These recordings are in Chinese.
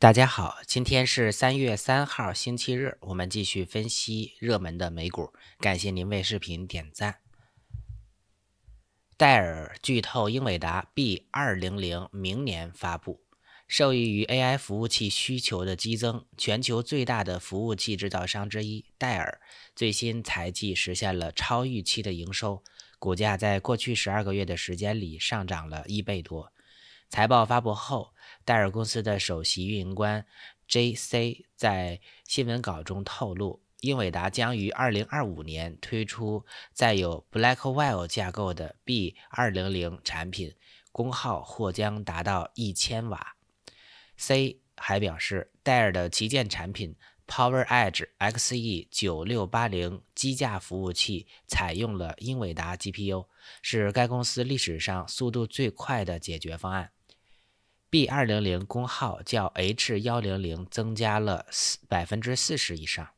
大家好，今天是三月三号，星期日。我们继续分析热门的美股。感谢您为视频点赞。戴尔剧透英伟达 B 二零零明年发布，受益于 AI 服务器需求的激增，全球最大的服务器制造商之一戴尔最新财季实现了超预期的营收，股价在过去十二个月的时间里上涨了一倍多。财报发布后，戴尔公司的首席运营官 J.C. 在新闻稿中透露，英伟达将于2025年推出载有 Blackwell 架构的 B200 产品，功耗或将达到1千瓦。C 还表示，戴尔的旗舰产品 PowerEdge XE9680 机架服务器采用了英伟达 GPU，是该公司历史上速度最快的解决方案。B 二零零功耗较 H 幺零零增加了四百分之四十以上。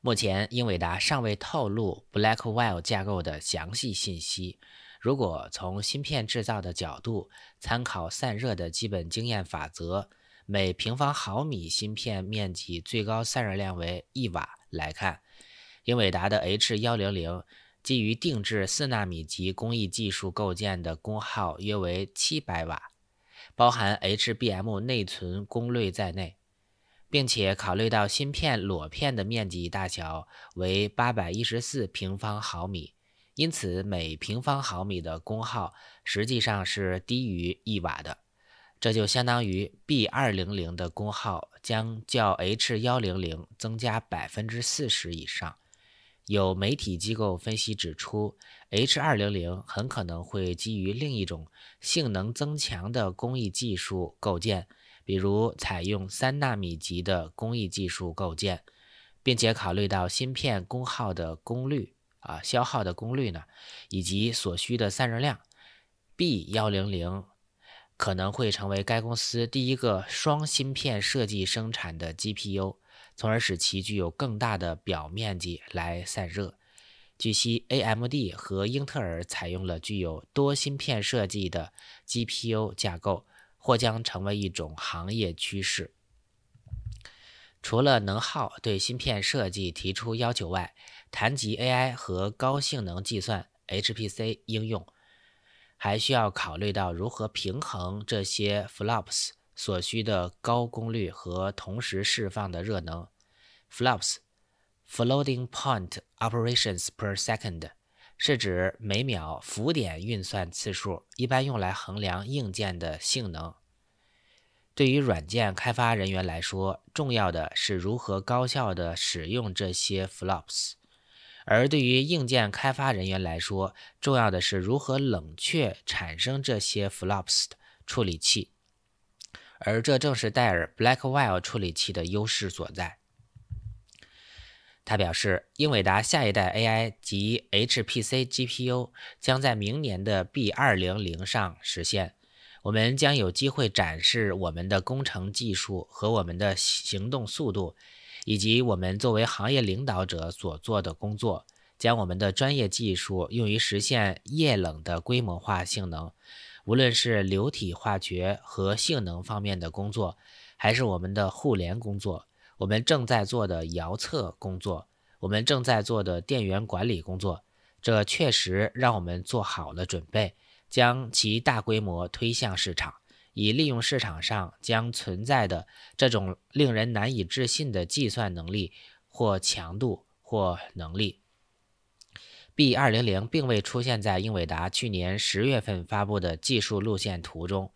目前英伟达尚未透露 Blackwell 架构的详细信息。如果从芯片制造的角度参考散热的基本经验法则，每平方毫米芯片面积最高散热量为一瓦来看，英伟达的 H 幺零零基于定制四纳米级工艺技术构建的功耗约为七百瓦。包含 HBM 内存功率在内，并且考虑到芯片裸片的面积大小为八百一十四平方毫米，因此每平方毫米的功耗实际上是低于一瓦的。这就相当于 B 二零零的功耗将较 H 幺零零增加百分之四十以上。有媒体机构分析指出，H200 很可能会基于另一种性能增强的工艺技术构建，比如采用三纳米级的工艺技术构建，并且考虑到芯片功耗的功率啊消耗的功率呢，以及所需的散热量，B100 可能会成为该公司第一个双芯片设计生产的 GPU。从而使其具有更大的表面积来散热。据悉，AMD 和英特尔采用了具有多芯片设计的 GPU 架构，或将成为一种行业趋势。除了能耗对芯片设计提出要求外，谈及 AI 和高性能计算 （HPC） 应用，还需要考虑到如何平衡这些 FLOPS。所需的高功率和同时释放的热能，FLOPS（Floating Point Operations per Second） 是指每秒浮点运算次数，一般用来衡量硬件的性能。对于软件开发人员来说，重要的是如何高效地使用这些 FLOPS；而对于硬件开发人员来说，重要的是如何冷却产生这些 FLOPS 的处理器。而这正是戴尔 Blackwell 处理器的优势所在。他表示，英伟达下一代 AI 及 HPC GPU 将在明年的 B200 上实现。我们将有机会展示我们的工程技术和我们的行动速度，以及我们作为行业领导者所做的工作，将我们的专业技术用于实现液冷的规模化性能。无论是流体化学和性能方面的工作，还是我们的互联工作，我们正在做的遥测工作，我们正在做的电源管理工作，这确实让我们做好了准备，将其大规模推向市场，以利用市场上将存在的这种令人难以置信的计算能力、或强度、或能力。B 二零零并未出现在英伟达去年十月份发布的技术路线图中。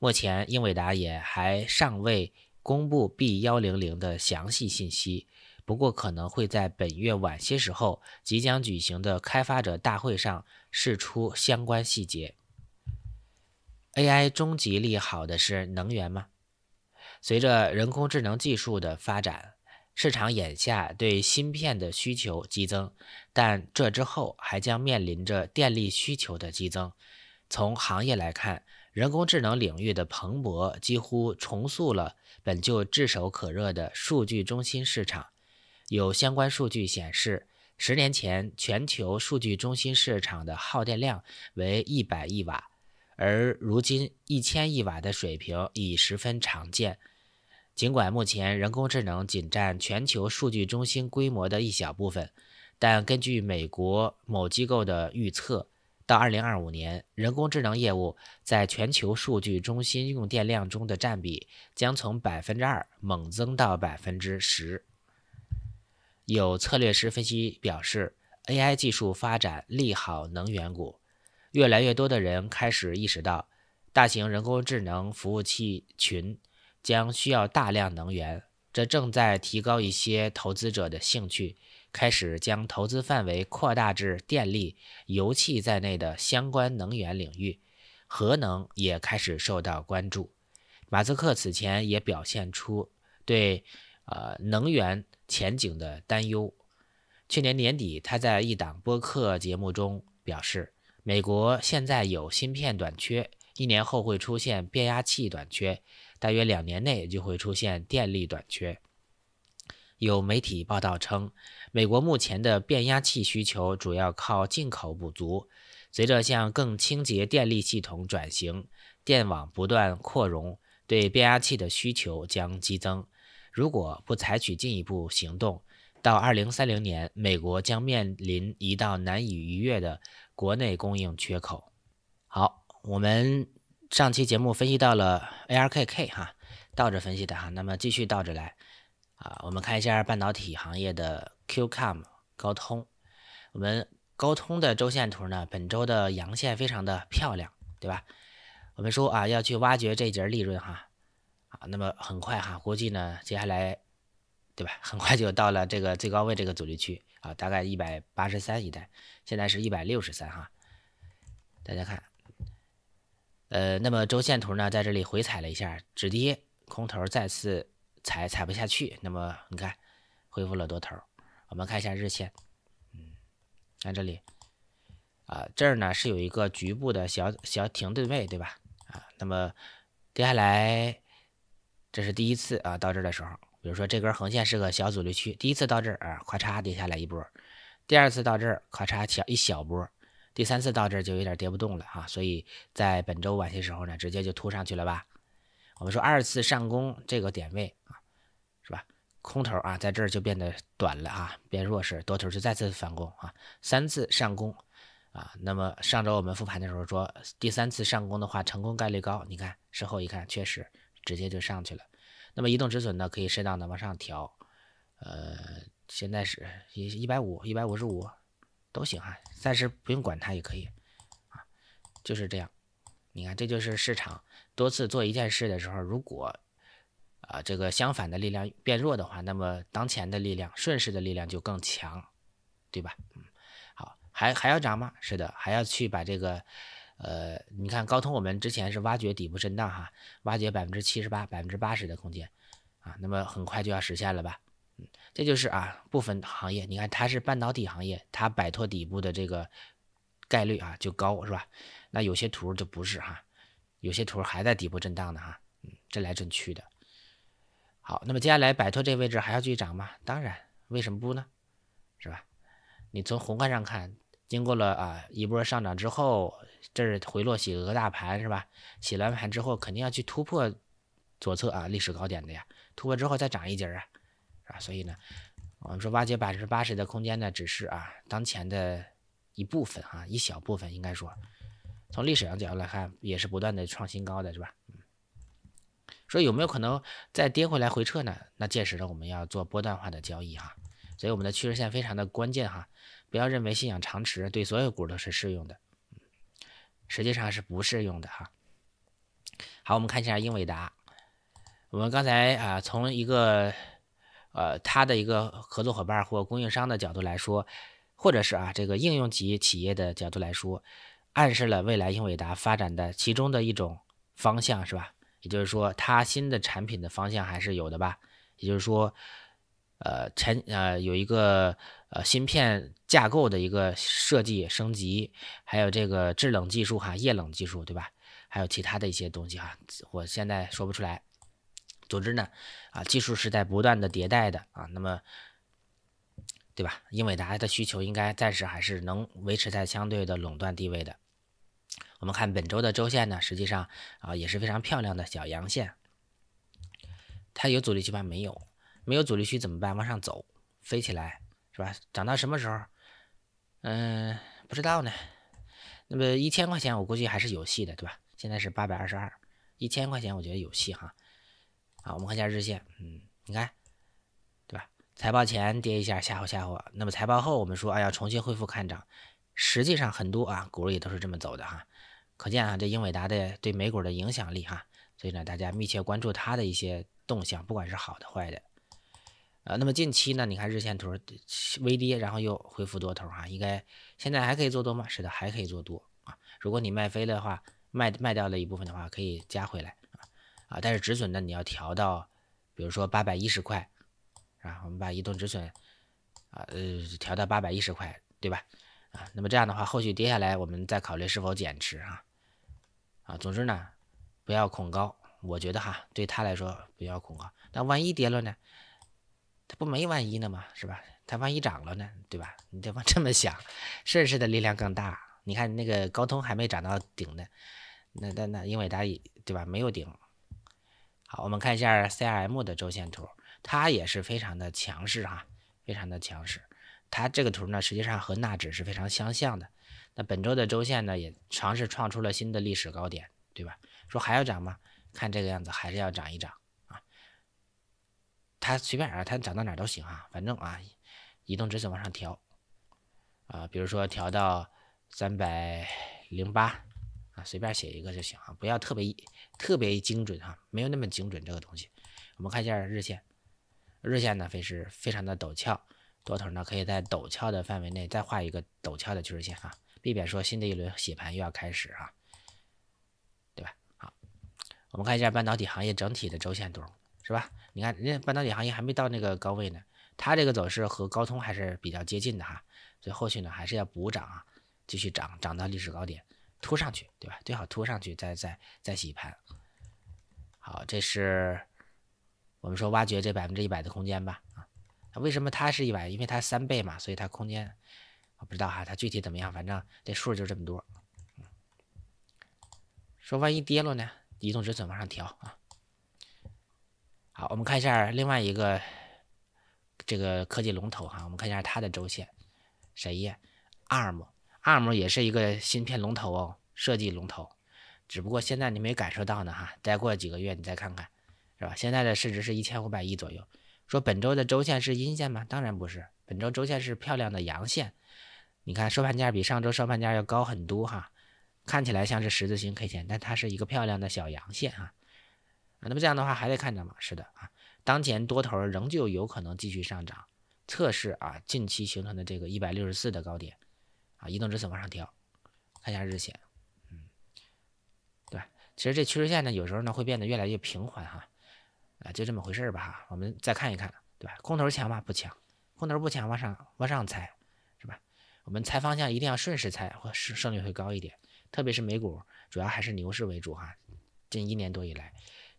目前，英伟达也还尚未公布 B 幺零零的详细信息。不过，可能会在本月晚些时候即将举行的开发者大会上释出相关细节。AI 终极利好的是能源吗？随着人工智能技术的发展。市场眼下对芯片的需求激增，但这之后还将面临着电力需求的激增。从行业来看，人工智能领域的蓬勃几乎重塑了本就炙手可热的数据中心市场。有相关数据显示，十年前全球数据中心市场的耗电量为一百亿瓦，而如今一千亿瓦的水平已十分常见。尽管目前人工智能仅占全球数据中心规模的一小部分，但根据美国某机构的预测，到2025年，人工智能业务在全球数据中心用电量中的占比将从2%猛增到10%。有策略师分析表示，AI 技术发展利好能源股，越来越多的人开始意识到，大型人工智能服务器群。将需要大量能源，这正在提高一些投资者的兴趣，开始将投资范围扩大至电力、油气在内的相关能源领域。核能也开始受到关注。马斯克此前也表现出对呃能源前景的担忧。去年年底，他在一档播客节目中表示，美国现在有芯片短缺。一年后会出现变压器短缺，大约两年内就会出现电力短缺。有媒体报道称，美国目前的变压器需求主要靠进口补足。随着向更清洁电力系统转型，电网不断扩容，对变压器的需求将激增。如果不采取进一步行动，到2030年，美国将面临一道难以逾越的国内供应缺口。好。我们上期节目分析到了 ARKK 哈，倒着分析的哈，那么继续倒着来啊，我们看一下半导体行业的 q a c o m m 高通，我们高通的周线图呢，本周的阳线非常的漂亮，对吧？我们说啊要去挖掘这节利润哈，啊，那么很快哈，估计呢接下来，对吧？很快就到了这个最高位这个阻力区啊，大概一百八十三一带，现在是一百六十三哈，大家看。呃，那么周线图呢，在这里回踩了一下，止跌，空头再次踩踩不下去，那么你看恢复了多头。我们看一下日线，嗯，看这里，啊，这儿呢是有一个局部的小小停顿位，对吧？啊，那么跌下来，这是第一次啊，到这儿的时候，比如说这根横线是个小阻力区，第一次到这儿啊，咔嚓跌下来一波，第二次到这儿，咔嚓小一小波。第三次到这儿就有点跌不动了啊，所以在本周晚些时候呢，直接就突上去了吧。我们说二次上攻这个点位啊，是吧？空头啊，在这儿就变得短了啊，变弱势，多头就再次反攻啊，三次上攻啊。那么上周我们复盘的时候说，第三次上攻的话，成功概率高。你看事后一看，确实直接就上去了。那么移动止损呢，可以适当的往上调，呃，现在是一一百五一百五十五。都行哈，暂时不用管它也可以，啊，就是这样。你看，这就是市场多次做一件事的时候，如果啊这个相反的力量变弱的话，那么当前的力量、顺势的力量就更强，对吧？嗯，好，还还要涨吗？是的，还要去把这个呃，你看高通，我们之前是挖掘底部震荡哈，挖掘百分之七十八、百分之八十的空间啊，那么很快就要实现了吧？这就是啊，部分行业，你看它是半导体行业，它摆脱底部的这个概率啊就高，是吧？那有些图就不是哈，有些图还在底部震荡呢哈，嗯，震来震去的。好，那么接下来摆脱这个位置还要继续涨吗？当然，为什么不呢？是吧？你从宏观上看，经过了啊一波上涨之后，这是回落洗个大盘是吧？洗完盘之后肯定要去突破左侧啊历史高点的呀，突破之后再涨一节啊。啊，所以呢，我们说挖掘百分之八十的空间呢，只是啊当前的一部分啊，一小部分，应该说，从历史上角度来看，也是不断的创新高的，是吧？所说有没有可能再跌回来回撤呢？那届时呢，我们要做波段化的交易哈。所以我们的趋势线非常的关键哈，不要认为信仰长持对所有股都是适用的，实际上是不适用的哈。好，我们看一下英伟达，我们刚才啊从一个。呃，他的一个合作伙伴或供应商的角度来说，或者是啊，这个应用级企业的角度来说，暗示了未来英伟达发展的其中的一种方向，是吧？也就是说，它新的产品的方向还是有的吧？也就是说，呃，前呃，有一个呃芯片架构的一个设计升级，还有这个制冷技术哈，液冷技术，对吧？还有其他的一些东西哈，我现在说不出来。总之呢，啊，技术是在不断的迭代的啊，那么，对吧？英伟达的需求应该暂时还是能维持在相对的垄断地位的。我们看本周的周线呢，实际上啊也是非常漂亮的小阳线。它有阻力区吗？没有，没有阻力区怎么办？往上走，飞起来，是吧？涨到什么时候？嗯，不知道呢。那么一千块钱，我估计还是有戏的，对吧？现在是八百二十二，一千块钱我觉得有戏哈。好，我们看一下日线，嗯，你看，对吧？财报前跌一下，吓唬吓唬，那么财报后我们说，哎呀，重新恢复看涨，实际上很多啊，股也都是这么走的哈。可见啊，这英伟达的对美股的影响力哈，所以呢，大家密切关注它的一些动向，不管是好的坏的，呃，那么近期呢，你看日线图微跌，然后又恢复多头哈，应该现在还可以做多吗？是的，还可以做多啊。如果你卖飞的话，卖卖掉了一部分的话，可以加回来。啊，但是止损呢，你要调到，比如说八百一十块，啊，我们把移动止损，啊呃，调到八百一十块，对吧？啊，那么这样的话，后续跌下来，我们再考虑是否减持啊，啊，总之呢，不要恐高，我觉得哈，对他来说不要恐高。那万一跌了呢？他不没万一呢嘛，是吧？他万一涨了呢？对吧？你得往这么想，顺势的力量更大。你看那个高通还没涨到顶呢，那那那英伟达也对吧？没有顶。好，我们看一下 CRM 的周线图，它也是非常的强势哈，非常的强势。它这个图呢，实际上和纳指是非常相像的。那本周的周线呢，也尝试创出了新的历史高点，对吧？说还要涨吗？看这个样子，还是要涨一涨啊。它随便啊，它涨到哪都行啊，反正啊，移动止损往上调啊，比如说调到三百零八。啊，随便写一个就行啊，不要特别特别精准啊，没有那么精准这个东西。我们看一下日线，日线呢非是非常的陡峭，多头呢可以在陡峭的范围内再画一个陡峭的趋势线哈，避免说新的一轮洗盘又要开始啊，对吧？好，我们看一下半导体行业整体的周线图，是吧？你看，那半导体行业还没到那个高位呢，它这个走势和高通还是比较接近的哈，所以后续呢还是要补涨啊，继续涨，涨到历史高点。拖上去，对吧？最好拖上去，再再再洗盘。好，这是我们说挖掘这百分之一百的空间吧？啊，为什么它是一百？因为它三倍嘛，所以它空间我不知道哈，它具体怎么样？反正这数就这么多。说万一跌了呢？移动止损往上调啊。好，我们看一下另外一个这个科技龙头哈，我们看一下它的周线，谁呀？ARM。ARM 也是一个芯片龙头哦，设计龙头，只不过现在你没感受到呢哈，再过几个月你再看看，是吧？现在的市值是一千五百亿左右，说本周的周线是阴线吗？当然不是，本周周线是漂亮的阳线，你看收盘价比上周收盘价要高很多哈，看起来像是十字星 K 线，但它是一个漂亮的小阳线啊。啊，那么这样的话还得看着嘛，是的啊，当前多头仍旧有可能继续上涨，测试啊近期形成的这个一百六十四的高点。移动止损往上调，看一下日线，嗯，对，其实这趋势线呢，有时候呢会变得越来越平缓哈，啊，就这么回事儿吧哈。我们再看一看，对吧？空头强吗？不强，空头不强，往上往上猜，是吧？我们猜方向一定要顺势猜，会胜胜率会高一点。特别是美股，主要还是牛市为主哈。近一年多以来，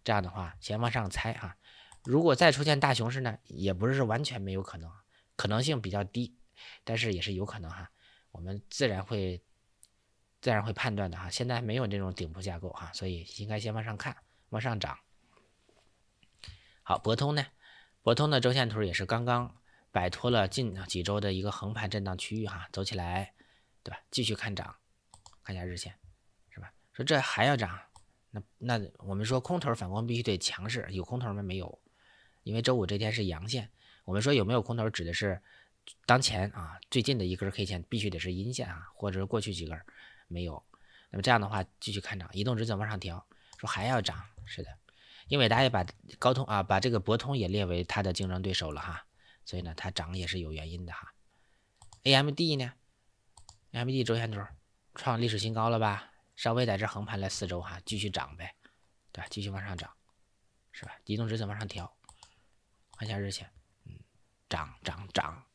这样的话，先往上猜哈。如果再出现大熊市呢，也不是完全没有可能，可能性比较低，但是也是有可能哈。我们自然会，自然会判断的哈。现在没有这种顶部架构哈，所以应该先往上看，往上涨。好，博通呢？博通的周线图也是刚刚摆脱了近几周的一个横盘震荡区域哈，走起来，对吧？继续看涨，看一下日线，是吧？说这还要涨，那那我们说空头反攻必须得强势，有空头吗？没有，因为周五这天是阳线，我们说有没有空头指的是。当前啊，最近的一根 K 线必须得是阴线啊，或者是过去几根没有，那么这样的话继续看涨，移动指损往上调，说还要涨，是的，因为大家把高通啊，把这个博通也列为它的竞争对手了哈，所以呢，它涨也是有原因的哈。A M D 呢，A M D 周线图创历史新高了吧？稍微在这横盘了四周哈，继续涨呗，对吧？继续往上涨，是吧？移动指损往上调，看一下日线，嗯，涨涨涨。